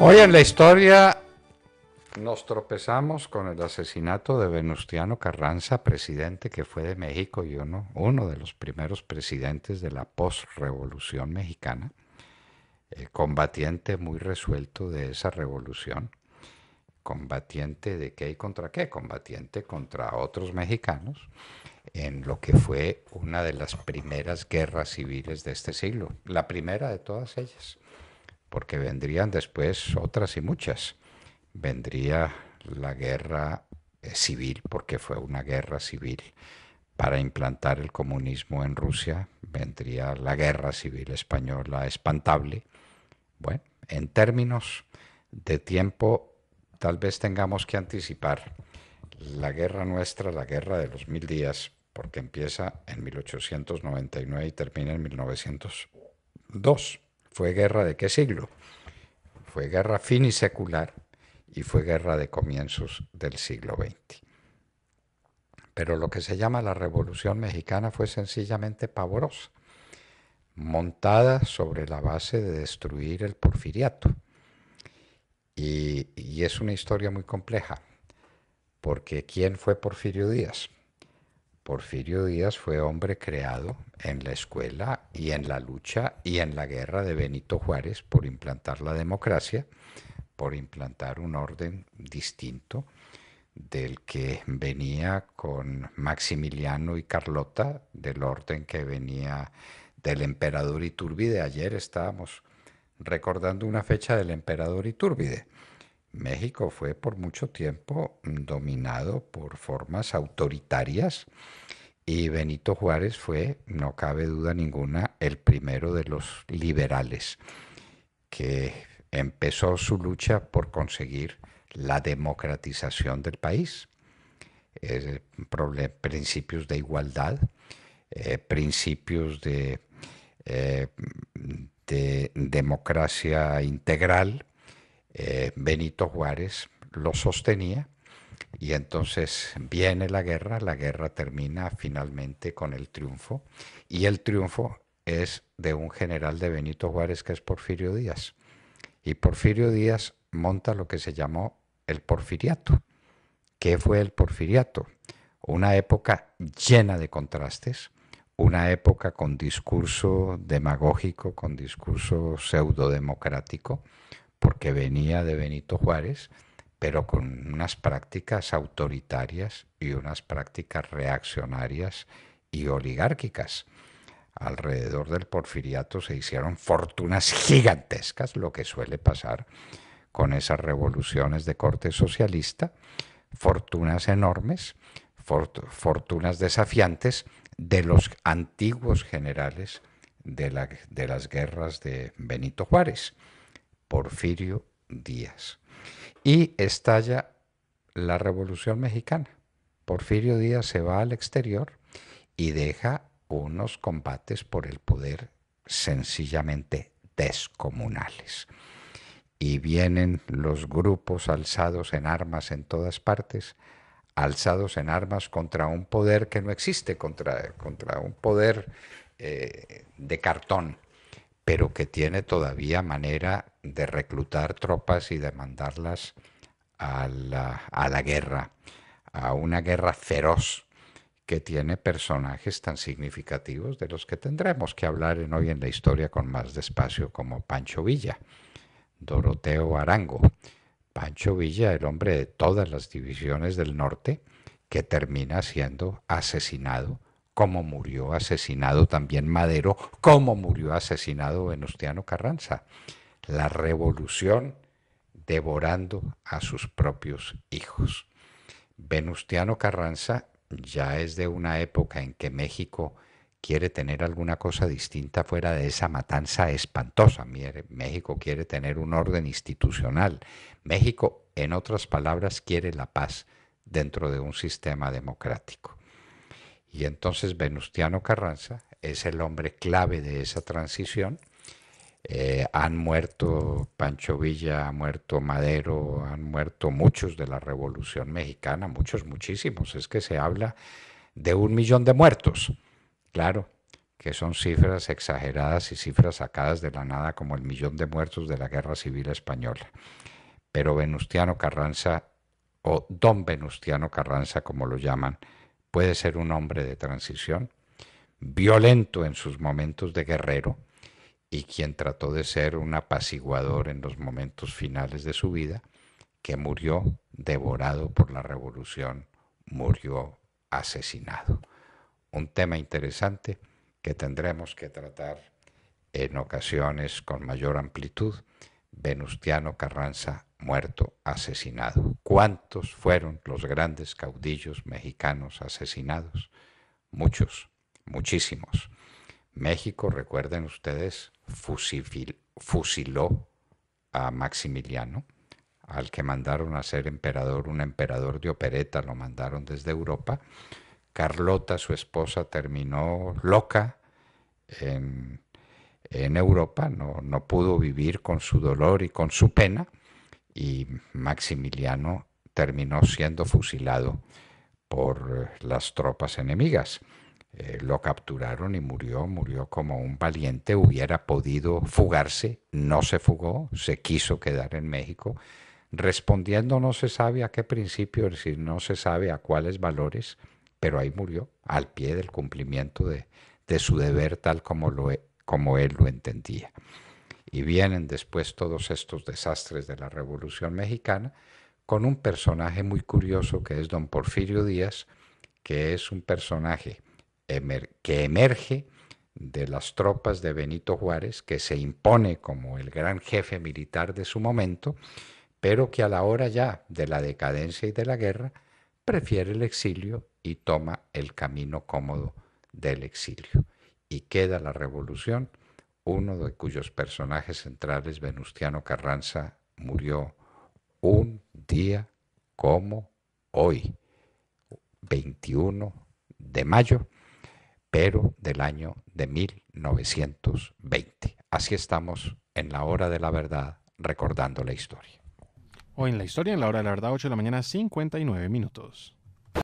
Hoy en la historia nos tropezamos con el asesinato de Venustiano Carranza, presidente que fue de México y uno, uno de los primeros presidentes de la postrevolución mexicana, eh, combatiente muy resuelto de esa revolución. ¿Combatiente de qué y contra qué? Combatiente contra otros mexicanos en lo que fue una de las primeras guerras civiles de este siglo, la primera de todas ellas porque vendrían después otras y muchas. Vendría la guerra eh, civil, porque fue una guerra civil para implantar el comunismo en Rusia, vendría la guerra civil española espantable. Bueno, en términos de tiempo, tal vez tengamos que anticipar la guerra nuestra, la guerra de los mil días, porque empieza en 1899 y termina en 1902. ¿Fue guerra de qué siglo? Fue guerra finisecular y fue guerra de comienzos del siglo XX. Pero lo que se llama la Revolución Mexicana fue sencillamente pavorosa, montada sobre la base de destruir el porfiriato. Y, y es una historia muy compleja, porque ¿quién fue Porfirio Díaz? Porfirio Díaz fue hombre creado en la escuela y en la lucha y en la guerra de Benito Juárez por implantar la democracia, por implantar un orden distinto del que venía con Maximiliano y Carlota, del orden que venía del emperador Iturbide. Ayer estábamos recordando una fecha del emperador Iturbide. México fue por mucho tiempo dominado por formas autoritarias y Benito Juárez fue, no cabe duda ninguna, el primero de los liberales que empezó su lucha por conseguir la democratización del país, principios de igualdad, eh, principios eh, de democracia integral, eh, Benito Juárez lo sostenía y entonces viene la guerra, la guerra termina finalmente con el triunfo y el triunfo es de un general de Benito Juárez que es Porfirio Díaz. Y Porfirio Díaz monta lo que se llamó el porfiriato. ¿Qué fue el porfiriato? Una época llena de contrastes, una época con discurso demagógico, con discurso pseudodemocrático, porque venía de Benito Juárez, pero con unas prácticas autoritarias y unas prácticas reaccionarias y oligárquicas. Alrededor del porfiriato se hicieron fortunas gigantescas, lo que suele pasar con esas revoluciones de corte socialista, fortunas enormes, fortunas desafiantes de los antiguos generales de, las guerras de Benito Juárez. Porfirio Díaz. Y estalla la Revolución Mexicana. Porfirio Díaz se va al exterior y deja unos combates por el poder sencillamente descomunales. Y vienen los grupos alzados en armas en todas partes, alzados en armas contra un poder que no existe, contra, un poder eh, de cartón, pero que tiene todavía manera de reclutar tropas y de mandarlas a la, a la guerra, a una guerra feroz que tiene personajes tan significativos de los que tendremos que hablar en hoy en la historia con más despacio, como Pancho Villa, Doroteo Arango, Pancho Villa, el hombre de todas las divisiones del norte, que termina siendo asesinado cómo murió asesinado también Madero, cómo murió asesinado Venustiano Carranza. La revolución devorando a sus propios hijos. Venustiano Carranza ya es de una época en que México quiere tener alguna cosa distinta fuera de esa matanza espantosa. México quiere tener un orden institucional. México, en otras palabras, quiere la paz dentro de un sistema democrático. Y entonces Venustiano Carranza es el hombre clave de esa transición. Eh, han muerto Pancho Villa, ha muerto Madero, han muerto muchos de la Revolución Mexicana, muchos, muchísimos. Es que se habla de un millón de muertos. Claro, que son cifras exageradas y cifras sacadas de la nada, como el millón de muertos de la Guerra Civil Española. Pero Venustiano Carranza, o don Venustiano Carranza, como lo llaman, puede ser un hombre de transición, violento en sus momentos de guerrero y quien trató de ser un apaciguador en los momentos finales de su vida, que murió devorado por la revolución, murió asesinado. Un tema interesante que tendremos que tratar en ocasiones con mayor amplitud Venustiano Carranza muerto, asesinado. ¿Cuántos fueron los grandes caudillos mexicanos asesinados? Muchos, muchísimos. México, recuerden ustedes, fusiló a Maximiliano, al que mandaron a ser emperador, un emperador de opereta, lo mandaron desde Europa. Carlota, su esposa, terminó loca en en Europa no, pudo vivir con su dolor y con su pena y Maximiliano terminó siendo fusilado por eh, las tropas enemigas. Eh, lo capturaron y murió, murió como un valiente, hubiera podido fugarse, no se fugó, se quiso quedar en México, respondiendo no se sabe a qué principio, es decir, no se sabe a cuáles valores, pero ahí murió, al pie del cumplimiento de, de su deber tal como lo como él lo entendía. Y vienen después todos estos desastres de la Revolución Mexicana con un personaje muy curioso que es don Porfirio Díaz, que es un personaje que emerge de las tropas de Benito Juárez, que se impone como el gran jefe militar de su momento, pero que a la hora ya de la decadencia y de la guerra prefiere el exilio y toma el camino cómodo del exilio y queda la revolución, uno de cuyos personajes centrales, Venustiano Carranza, murió un día como hoy, 21 de mayo, pero del año de 1920. Así estamos en la hora de la verdad recordando la historia. Hoy en la historia, en la hora de la verdad, 8 de la mañana, 59 minutos.